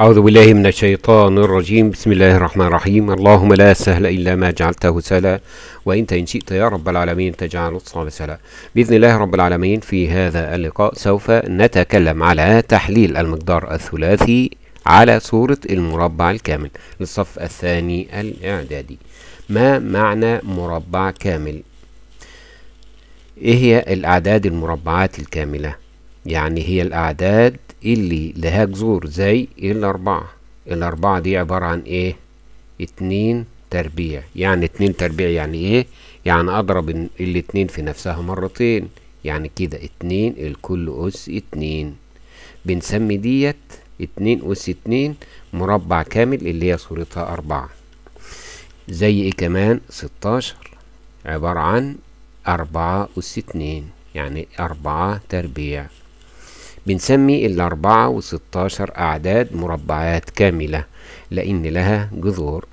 أعوذ بالله من الشيطان الرجيم بسم الله الرحمن الرحيم اللهم لا سهل إلا ما جعلته سهلا وإنت إن شئت يا رب العالمين تجعل الصعب سهلا بإذن الله رب العالمين في هذا اللقاء سوف نتكلم على تحليل المقدار الثلاثي على صورة المربع الكامل للصف الثاني الإعدادي ما معنى مربع كامل؟ إيه هي الأعداد المربعات الكاملة؟ يعني هي الأعداد اللي لها جذور زي الأربعة الأربعة دي عبارة عن إيه؟ اتنين تربيع يعني اتنين تربيع يعني إيه؟ يعني أضرب الاتنين في نفسها مرتين يعني كده اتنين الكل أس اتنين بنسمي ديت اتنين أس اتنين مربع كامل اللي هي صورتها أربعة زي إيه كمان ستاشر عبارة عن أربعة أس اتنين يعني أربعة تربيع بنسمي ال 4 و 16 أعداد مربعات كاملة لأن لها جذور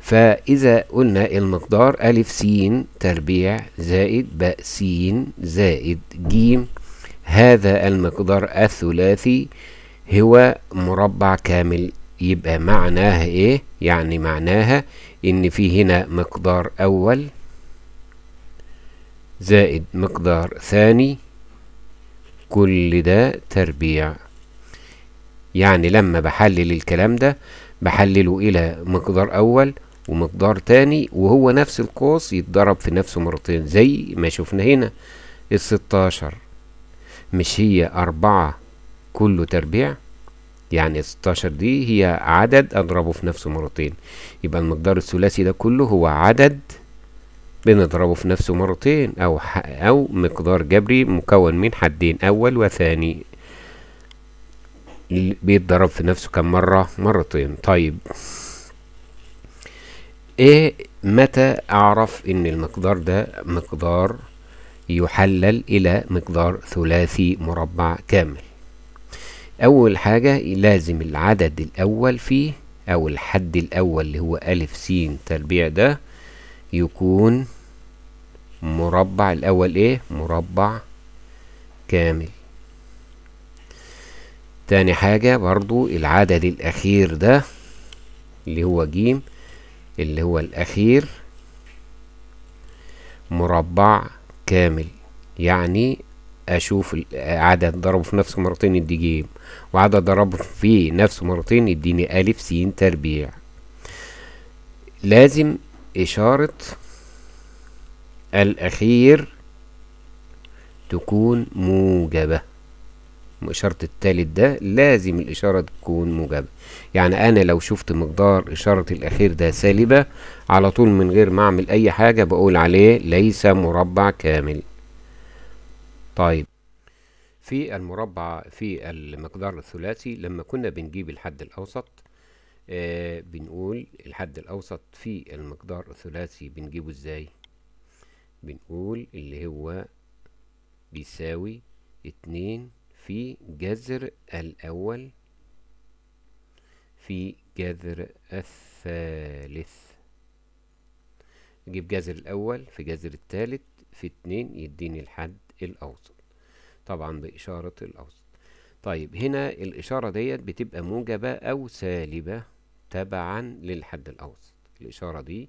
فإذا قلنا المقدار أ س تربيع زائد ب س زائد ج هذا المقدار الثلاثي هو مربع كامل يبقى معناها إيه؟ يعني معناها إن في هنا مقدار أول زائد مقدار ثاني كل ده تربيع يعني لما بحلل الكلام ده بحلله إلى مقدار أول ومقدار تاني وهو نفس القوس يتضرب في نفسه مرتين زي ما شفنا هنا الستاشر مش هي أربعة كله تربيع يعني الستاشر دي هي عدد أضربه في نفسه مرتين يبقى المقدار الثلاثي ده كله هو عدد بنضربه في نفسه مرتين أو, أو مقدار جبري مكون من حدين أول وثاني بيتضرب في نفسه كم مرة مرتين طيب ايه متى اعرف ان المقدار ده مقدار يحلل الى مقدار ثلاثي مربع كامل اول حاجة لازم العدد الاول فيه او الحد الاول اللي هو الف س تربيع ده يكون مربع الأول إيه مربع كامل تاني حاجة برضو العدد الأخير ده اللي هو جيم اللي هو الأخير مربع كامل يعني أشوف عدد ضربه في نفسه مرتين يدي جيم وعدد ضربه في نفسه مرتين يديني ألف سين تربيع لازم إشارة الأخير تكون موجبة إشارة التالت ده لازم الإشارة تكون موجبة يعني أنا لو شفت مقدار إشارة الأخير ده سالبة على طول من غير ما أعمل أي حاجة بقول عليه ليس مربع كامل طيب في المربع في المقدار الثلاثي لما كنا بنجيب الحد الأوسط آه بنقول الحد الأوسط في المقدار الثلاثي بنجيبه ازاي بنقول اللي هو بيساوي اتنين في جذر الأول في جذر الثالث نجيب جذر الأول في جذر الثالث في اتنين يديني الحد الأوسط طبعا بإشارة الأوسط طيب هنا الإشارة ديت بتبقى موجبة أو سالبة تبعا للحد الأوسط الإشارة دي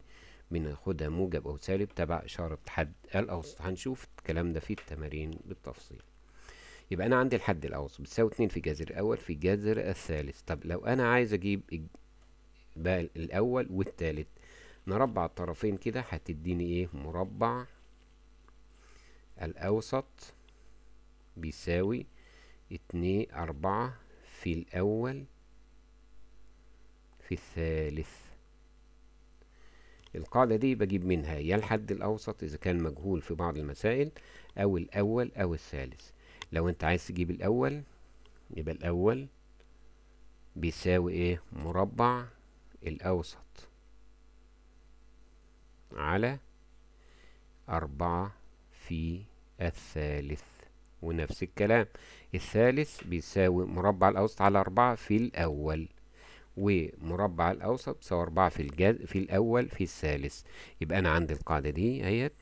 بناخدها موجب أو سالب تبع إشارة حد الأوسط هنشوف الكلام ده في التمارين بالتفصيل يبقى أنا عندي الحد الأوسط بتساوي اتنين في جذر الأول في جذر الثالث طب لو أنا عايز أجيب بقى الأول والثالث نربع الطرفين كده هتديني إيه مربع الأوسط بيساوي اتنين أربعة في الأول في الثالث القاعدة دي بجيب منها يا الحد الأوسط إذا كان مجهول في بعض المسائل أو الأول أو الثالث لو أنت عايز تجيب الأول يبقى الأول بيساوي إيه مربع الأوسط على أربعة في الثالث ونفس الكلام الثالث بيساوي مربع الأوسط على أربعة في الأول ومربع الأوسط بيساوي أربعة في الجذر في الأول في الثالث يبقى أنا عندي القاعدة دي أهيت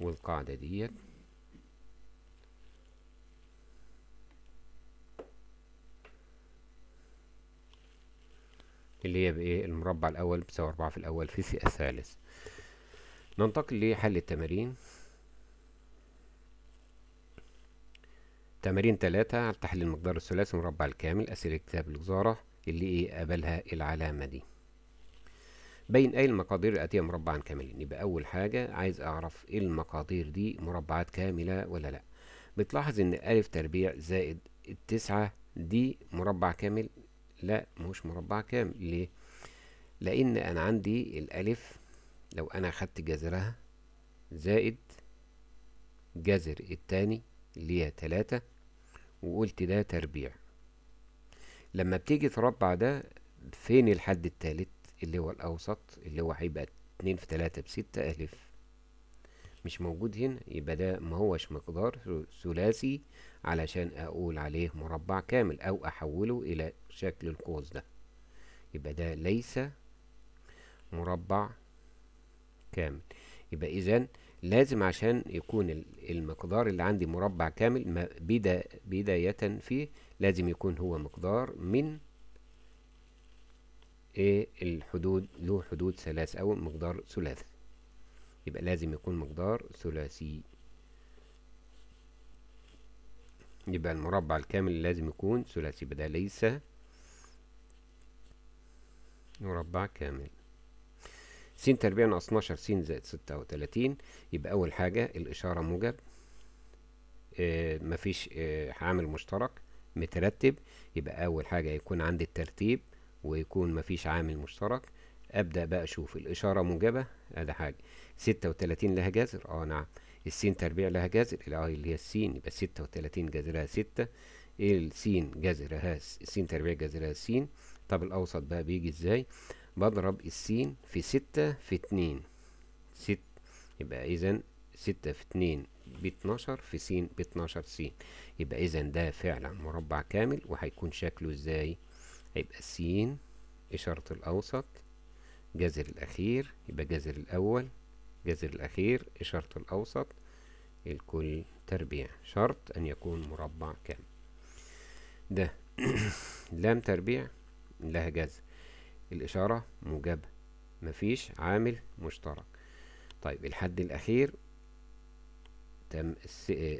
والقاعدة ديت اللي هي بإيه المربع الأول بيساوي أربعة في الأول في الثالث ننتقل لحل التمارين تمارين على تحليل المقدار الثلاثي المربع الكامل أسئلة كتاب الوزارة اللي إيه قبلها العلامة دي بين أي المقادير الآتية مربعا كاملا يبقى أول حاجة عايز أعرف إيه المقادير دي مربعات كاملة ولا لأ بتلاحظ إن أ تربيع زائد التسعة دي مربع كامل لا مش مربع كامل ليه لأن أنا عندي الألف لو أنا خدت جذرها زائد جذر التاني اللي هي تلاتة وقلت ده تربيع لما بتيجي تربع ده فين الحد التالت اللي هو الأوسط اللي هو هيبقى اتنين في تلاتة بستة ألف مش موجود هنا يبقى ده ما هوش مقدار ثلاثي علشان أقول عليه مربع كامل أو أحوله إلى شكل القوس ده يبقى ده ليس مربع كامل يبقى إذن لازم عشان يكون المقدار اللي عندي مربع كامل بداية فيه لازم يكون هو مقدار من ايه الحدود له حدود ثلاث او مقدار ثلاثي يبقى لازم يكون مقدار ثلاثي يبقى المربع الكامل لازم يكون ثلاثي بدأ ليس مربع كامل س تربيع ناقص 12 س زائد 36 يبقى أول حاجة الإشارة موجب آه مفيش آه عامل مشترك مترتب يبقى أول حاجة يكون عندي الترتيب ويكون مفيش عامل مشترك أبدأ بقى أشوف الإشارة موجبة أدي حاجة 36 لها جذر أه نعم السين تربيع لها جذر الأي آه، اللي هي السين يبقى 36 جذرها 6 السين جذرها السين تربيع جذرها السين طب الأوسط بقى بيجي إزاي؟ بضرب السين في ستة في اتنين ست يبقى إذا ستة في اتنين باتناشر في سين باتناشر سين يبقى إذا ده فعلا مربع كامل وهيكون شكله إزاي؟ هيبقى السين إشارة الأوسط جذر الأخير يبقى جذر الأول جذر الأخير إشارة الأوسط الكل تربيع شرط أن يكون مربع كامل ده لام تربيع لها جذر الإشارة موجبة مفيش عامل مشترك طيب الحد الأخير تم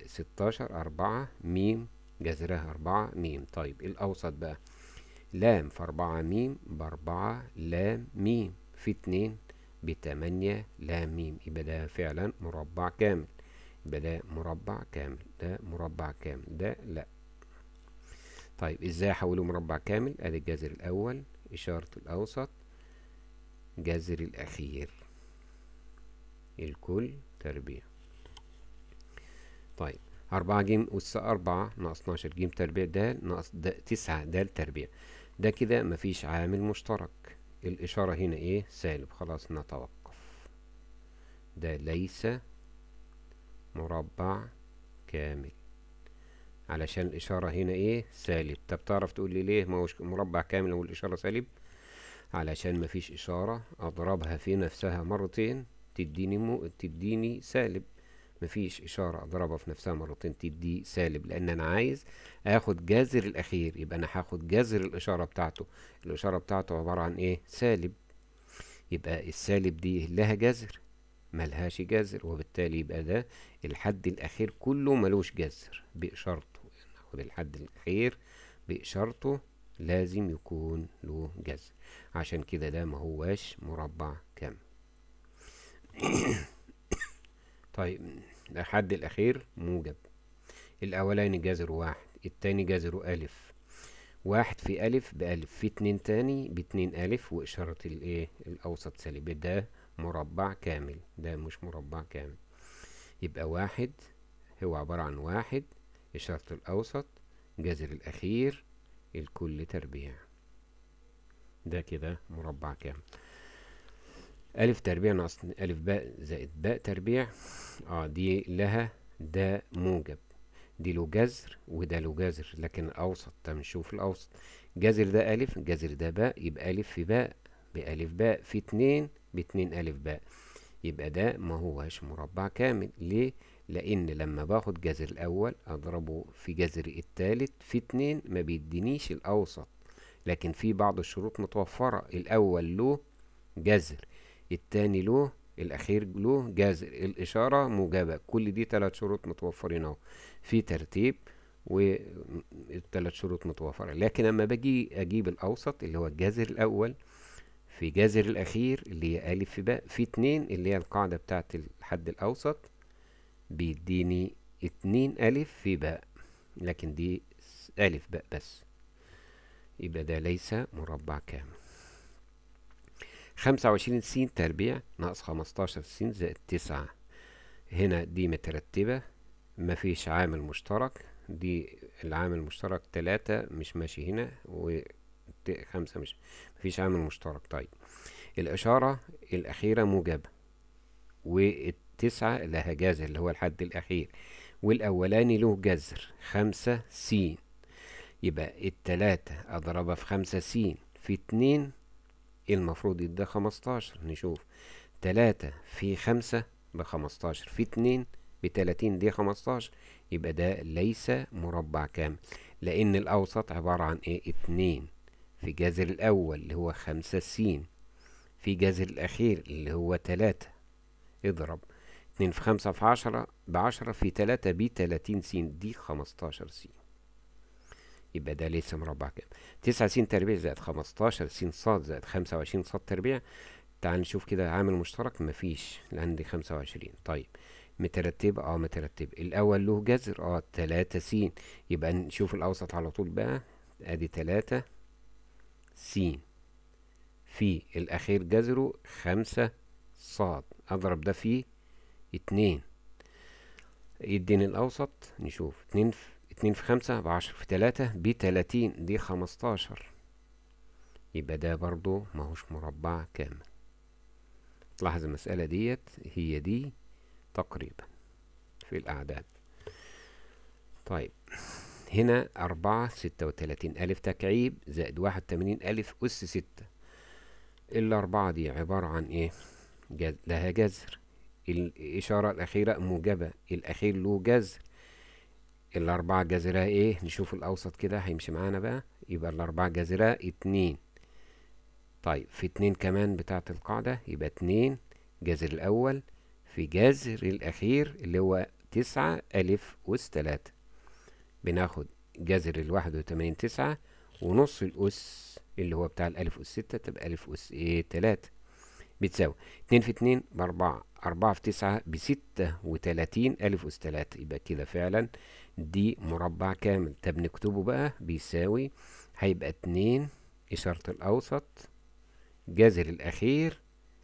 ستاشر أربعة ميم جذرها أربعة ميم طيب الأوسط بقى لام في أربعة ميم بأربعة لام ميم في اتنين بتمانية لام ميم يبقى ده فعلا مربع كامل يبقى ده مربع كامل ده مربع كامل ده لأ طيب ازاي احوله مربع كامل ادي الجذر الاول إشارة الأوسط جذر الأخير الكل تربيع طيب أربعة جيم أس أربعة ناقص اتناشر جيم تربيع د ناقص د تسعة د تربيع ده كده مفيش عامل مشترك الإشارة هنا إيه سالب خلاص نتوقف ده ليس مربع كامل علشان الإشارة هنا إيه سالب طب تعرف تقول لي ليه ما هوش مربع كامل والإشارة سالب علشان مفيش إشارة أضربها في نفسها مرتين تديني مو تديني سالب مفيش إشارة أضربها في نفسها مرتين تدي سالب لأن أنا عايز آخد جذر الأخير يبقى أنا هاخد جذر الإشارة بتاعته الإشارة بتاعته عبارة عن إيه سالب يبقى السالب دي لها جذر ملهاش جذر وبالتالي يبقى ده الحد الأخير كله ملوش جذر بإشارته ياخد الحد الاخير بإشارته لازم يكون له جذر عشان كده ده ما هوش مربع كامل طيب الحد الأخير موجب الأولاني جذر واحد التاني جذره ألف واحد في ألف بألف في اتنين تاني باتنين ألف وإشارة الإيه الأوسط سالب ده مربع كامل ده مش مربع كامل يبقى واحد هو عبارة عن واحد الشرط الأوسط جذر الأخير الكل تربيع ده كده مربع كامل ألف تربيع ناقص ألف باء زائد باء تربيع اه دي لها ده موجب دي له جذر وده له جذر لكن أوسط طب نشوف الأوسط جذر ده ألف جذر ده باء يبقى ألف في باء بألف باء في اتنين باتنين ألف باء يبقى ده ما هوش مربع كامل ليه؟ لان لما باخد جذر الاول اضربه في جذر التالت في اتنين ما بيدينيش الاوسط لكن في بعض الشروط متوفرة الاول له جذر التاني له الاخير له جذر الاشارة موجبة كل دي تلات شروط متوفرين اهو في ترتيب والتلات شروط متوفرة لكن اما باجي اجيب الاوسط اللي هو الجذر الاول في جذر الاخير اللي هي ا ب في اتنين اللي هي القاعدة بتاعت الحد الاوسط بيديني اتنين ألف في باء لكن دي ألف باء بس يبقى ده ليس مربع كامل خمسة وعشرين سين تربيع ناقص خمستاشر سين زائد تسعة هنا دي مترتبة مفيش عامل مشترك دي العامل المشترك تلاتة مش ماشي هنا وخمسة مش مفيش عامل مشترك طيب الإشارة الأخيرة موجبة و تسعة لها جذر اللي هو الحد الأخير والأولاني له جذر خمسة س يبقى التلاتة أضربها في خمسة س في اتنين المفروض يديها خمستاشر نشوف تلاتة في خمسة بخمستاشر في اتنين بتلاتين دي خمستاشر يبقى ده ليس مربع كامل لأن الأوسط عبارة عن إيه اتنين في جذر الأول اللي هو خمسة س في جذر الأخير اللي هو تلاتة اضرب 2 في 5 في 10 ب 10 في 3 ب 30 س دي 15 س يبقى ده لسه مربع كامل 9 س تربيع زائد 15 س ص زائد 25 ص تربيع تعال نشوف كده عامل مشترك مفيش لان دي 25 طيب مترتب اه مترتب الاول له جذر اه 3 س يبقى نشوف الاوسط على طول بقى ادي 3 س في الاخير جذره 5 ص اضرب ده في اتنين الدين الأوسط نشوف اتنين في اتنين في خمسة بعشر في تلاتة بتلاتين دي خمستاشر يبقى ده برضو ماهوش مربع كامل تلاحظ المسألة ديت هي دي تقريبا في الأعداد طيب هنا أربعة ستة وتلاتين ألف تكعيب زائد واحد تمانين ألف أس ستة الأربعة دي عبارة عن إيه؟ لها جذر الإشارة الأخيرة موجبة الأخير له جذر الأربعة جذرها إيه نشوف الأوسط كده هيمشي معانا بقى يبقى الأربعة جذرها اتنين طيب في اتنين كمان بتاعة القاعدة يبقى اتنين جذر الأول في جذر الأخير اللي هو تسعة ألف أس تلاتة بناخد جذر الواحد وتمانين تسعة ونص الأس اللي هو بتاع الألف أس ستة تبقى ألف أس إيه تلاتة بتساوي اتنين في اتنين بأربعة أربعة في تسعة بستة وتلاتين ألف أس تلاتة يبقى كده فعلا دي مربع كامل طب نكتبه بقى بيساوي هيبقى اتنين إشارة الأوسط جذر الأخير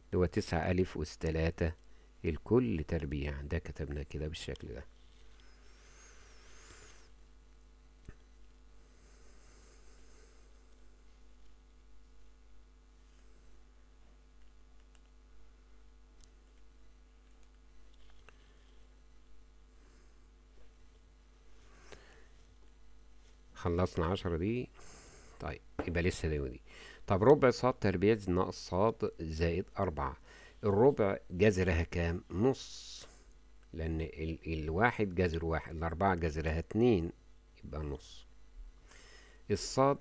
اللي هو تسعة ألف أس تلاتة الكل تربيع ده كتبناه كده بالشكل ده خلصنا عشرة دي طيب يبقى لسه دي ودي طب ربع ص تربيع ناقص ص زائد أربعة الربع جذرها كام نص لأن ال الواحد جذر واحد الأربعة جذرها اتنين يبقى نص الصاد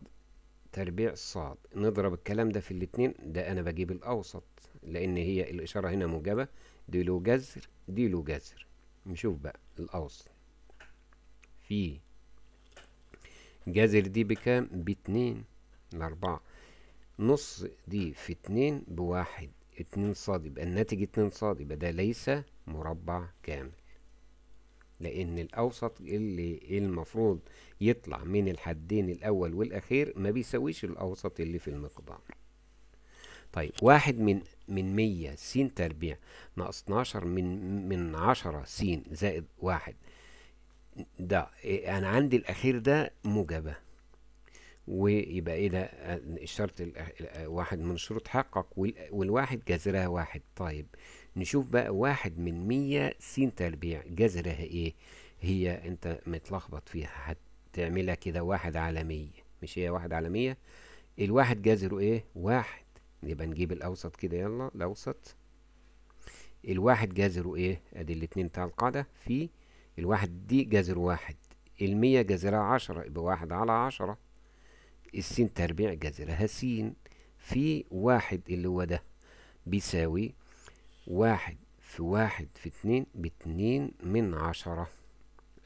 تربيع صاد نضرب الكلام ده في الاتنين ده أنا بجيب الأوسط لأن هي الإشارة هنا موجبة دي له جذر دي له جذر نشوف بقى الأوسط في جذر دي بكام باتنين لأربعة نص دي في اتنين بواحد اتنين صاد يبقى الناتج اتنين صاد يبقى ده ليس مربع كامل لأن الأوسط اللي المفروض يطلع من الحدين الأول والأخير ما بيساويش الأوسط اللي في المقدار طيب واحد من من مية س تربيع ناقص اتناشر من من عشرة س زائد واحد ده انا عندي الاخير ده موجبه ويبقى ايه ده الشرط واحد من شروط حقق والواحد جذرها واحد طيب نشوف بقى واحد من مية س تربيع جذرها ايه هي انت متلخبط فيها هتعملها كده واحد على مية مش هي واحد على مية الواحد جذره ايه واحد يبقى نجيب الاوسط كده يلا الاوسط الواحد جذره ايه ادي الاتنين بتاع القاعدة في الواحد دي جذر واحد المية جذرها عشرة يبقى واحد على عشرة السين تربيع جذرها سين في واحد اللي هو ده بيساوي واحد في واحد في اتنين باتنين من عشرة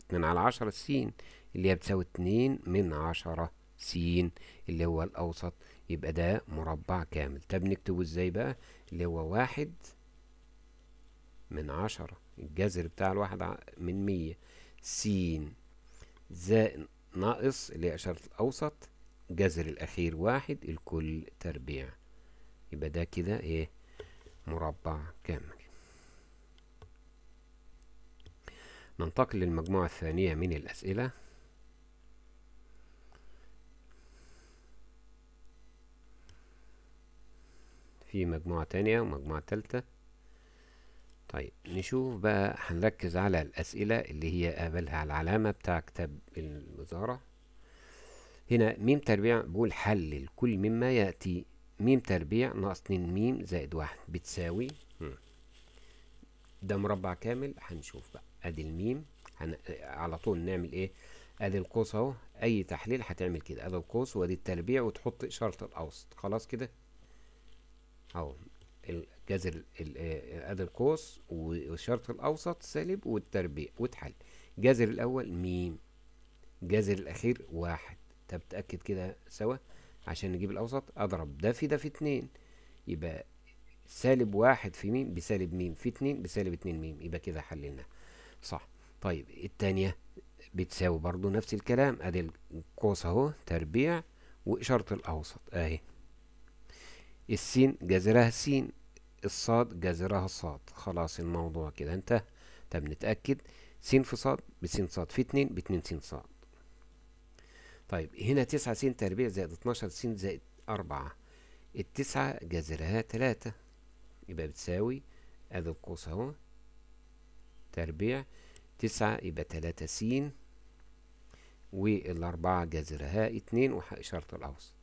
اتنين على عشرة سين اللي هي بتساوي اتنين من عشرة سين اللي هو الأوسط يبقى ده مربع كامل طب نكتبه ازاي بقى اللي هو واحد من عشرة الجذر بتاع الواحد من مية س زائد ناقص اللي هي إشارة الأوسط جذر الأخير واحد الكل تربيع يبقى ده كده إيه مربع كامل ننتقل للمجموعة الثانية من الأسئلة في مجموعة تانية ومجموعة تالتة طيب نشوف بقى هنركز على الأسئلة اللي هي قابلها على العلامة بتاع كتاب الوزارة هنا ميم تربيع بقول حلل كل مما يأتي ميم تربيع ناقص 2 ميم زائد واحد بتساوي ده مربع كامل هنشوف بقى ادي الميم هن... على طول نعمل ايه ادي القوس اهو اي تحليل هتعمل كده ادي القوس وادي التربيع وتحط اشارة الاوسط خلاص كده اهو الجذر ادي القوس والشرط الاوسط سالب والتربيع واتحل الجذر الاول ميم الجذر الاخير واحد طب تاكد كده سوا عشان نجيب الاوسط اضرب ده في ده في اتنين يبقى سالب واحد في ميم بسالب ميم في اتنين بسالب اتنين ميم يبقى كده حللنا صح طيب التانية بتساوي برضو نفس الكلام ادي القوس اهو تربيع واشارة الاوسط اهي السين جذرها سين الصاد جذرها صاد خلاص الموضوع كده انتهى طب نتأكد س في ب س ص في اتنين باتنين س ص طيب هنا تسعة س تربيع زائد اتناشر س زائد أربعة التسعة جذرها تلاتة يبقى بتساوي ادي القوس اهو تربيع تسعة يبقى تلاتة س والأربعة جذرها اتنين وإشارة الأوسط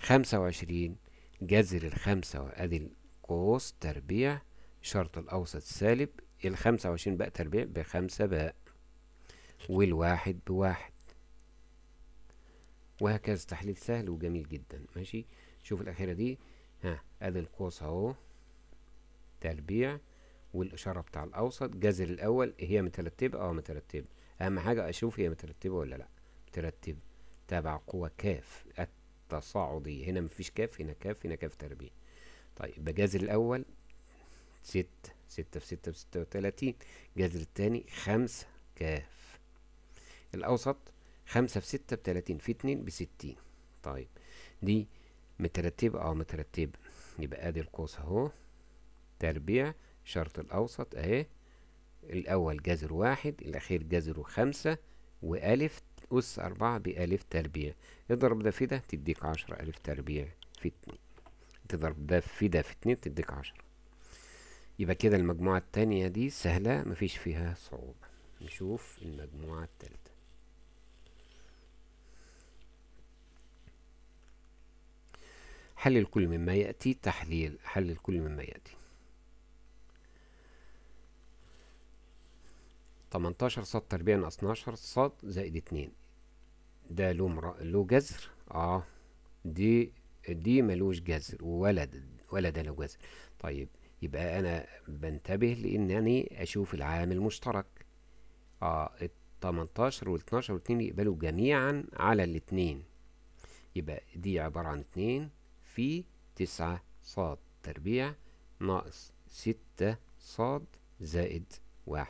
خمسة وعشرين جذر الخمسة وأدي قوس تربيع شرط الأوسط سالب الخمسة وعشرين باء تربيع بخمسة باء والواحد بواحد وهكذا تحليل سهل وجميل جدا ماشي شوف الأخيرة دي ها أدي القوس أهو تربيع والإشارة بتاع الأوسط جذر الأول هي مترتبة أه مترتبة أهم حاجة أشوف هي مترتبة ولا لأ مترتبة تابع قوة كاف التصاعدي هنا مفيش كاف هنا كاف هنا كاف تربيع طيب ده جذر الأول ستة ستة في ستة بستة وتلاتين جذر التاني خمسة كاف الأوسط خمسة في ستة بتلاتين في اتنين بستين طيب دي مترتبة أو مترتبة يبقى أدي القوس أهو تربيع شرط الأوسط أهي الأول جذر واحد الأخير جذر خمسة وألف أس أربعة بألف تربيع اضرب ده في ده تديك عشرة ألف تربيع في اتنين تضرب ده في ده في اتنين تديك عشرة يبقى كده المجموعة التانية دي سهلة مفيش فيها صعوبة نشوف المجموعة التالتة حلل كل مما يأتي تحليل حلل كل مما يأتي 18 ص تربيع ناقص 12 صاد زائد 2 ده له له جذر اه دي دي ملوش جذر ولا ده له جذر طيب يبقى انا بنتبه لانني اشوف العام المشترك اه ال 18 وال 12 و2 يقبلوا جميعا على الاثنين يبقى دي عبارة عن 2 في 9 ص تربيع ناقص 6 ص زائد 1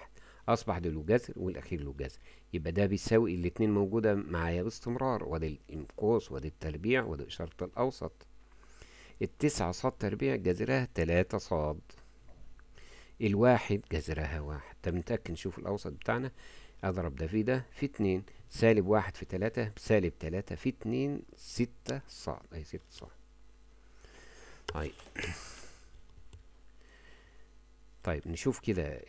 اصبح ده له جذر والاخير له جذر يبقى ده بيساوي الاتنين موجوده معايا باستمرار وادي الانقاص وادي التربيع وادي اشاره الاوسط التسعة ص تربيع جذرها تلاتة ص الواحد جذرها واحد طب نتأكد نشوف الأوسط بتاعنا أضرب ده في ده في اتنين سالب واحد في تلاتة سالب تلاتة في اتنين ستة ص أي ستة ص طيب طيب نشوف كده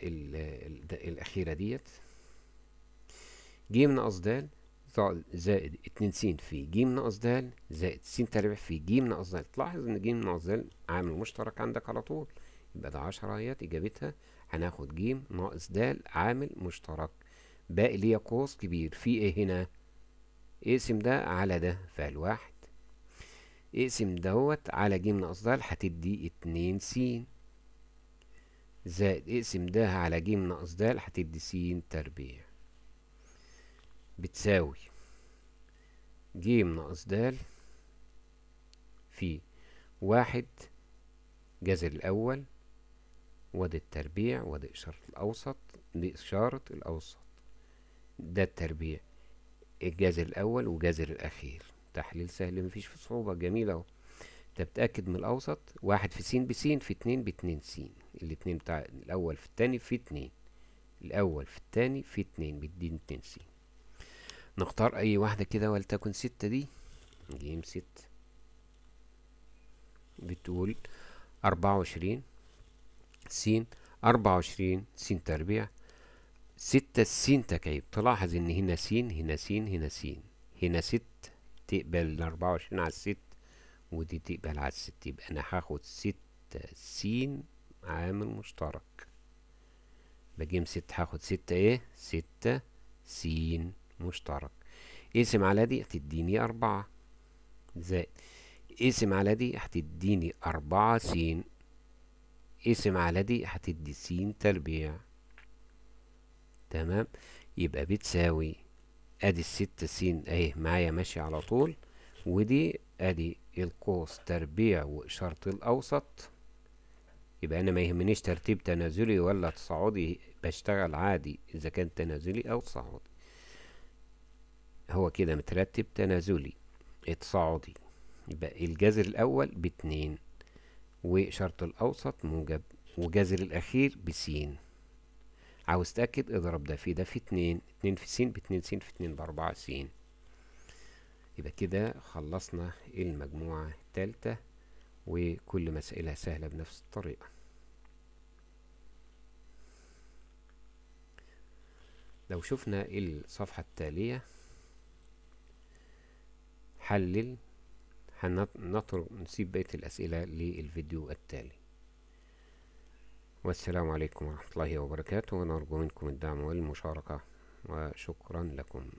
الأخيرة ديت ج ناقص د زائد 2 س في ج ناقص د زائد س تربيع في ج ناقص د تلاحظ ان ج ناقص د عامل مشترك عندك على طول يبقى ده 10 اهيت اجابتها هناخد ج ناقص د عامل مشترك باقي ليا قوس كبير في ايه هنا اقسم ده على ده فالواحد اقسم دوت على ج ناقص د هتدي 2 س زائد اقسم ده على ج ناقص د هتدي س تربيع بتساوي ج ناقص د في واحد جذر الأول وادي التربيع وادي إشارة الأوسط دي إشارة الأوسط ده التربيع الجذر الأول وجذر الأخير تحليل سهل مفيش في صعوبة جميلة أهو انت بتاكد من الاوسط واحد في س ب س في اتنين باتنين س الاتنين بتاع الاول في التاني في اتنين الاول في التاني في اتنين بيديني اتنين س نختار اي واحده كده ولتكن ستة دي جيم ست بتقول أربعة وعشرين س أربعة وعشرين س تربيع ستة س تكعيب تلاحظ إن هنا س هنا س هنا س هنا ست تقبل الأربعة وعشرين على الست ودي تقبل على الست يبقى أنا هاخد ستة سين عامل مشترك بجيم ست هاخد ستة ايه ستة سين مشترك اقسم على دي هتديني أربعة زائد اقسم على دي هتديني أربعة سين اقسم على دي هتدي سين تربيع تمام يبقى بتساوي ادي الستة سين اهي معايا ماشي على طول ودي ادي القوس تربيع وإشارة الأوسط يبقى أنا ما يهمنيش ترتيب تنازلي ولا تصاعدي بشتغل عادي إذا كان تنازلي أو تصاعدي هو كده مترتب تنازلي تصاعدي يبقى الجذر الأول باتنين وشرط الأوسط موجب وجذر الأخير بسين عاوز تأكد اضرب ده في ده في اتنين اتنين في سين باتنين سين في اتنين بأربعة سين يبقى كده خلصنا المجموعة التالتة وكل مسألة سهلة بنفس الطريقة لو شفنا الصفحة التالية حلل هنطرق نسيب بقية الأسئلة للفيديو التالي والسلام عليكم ورحمة الله وبركاته ونرجو منكم الدعم والمشاركة وشكرا لكم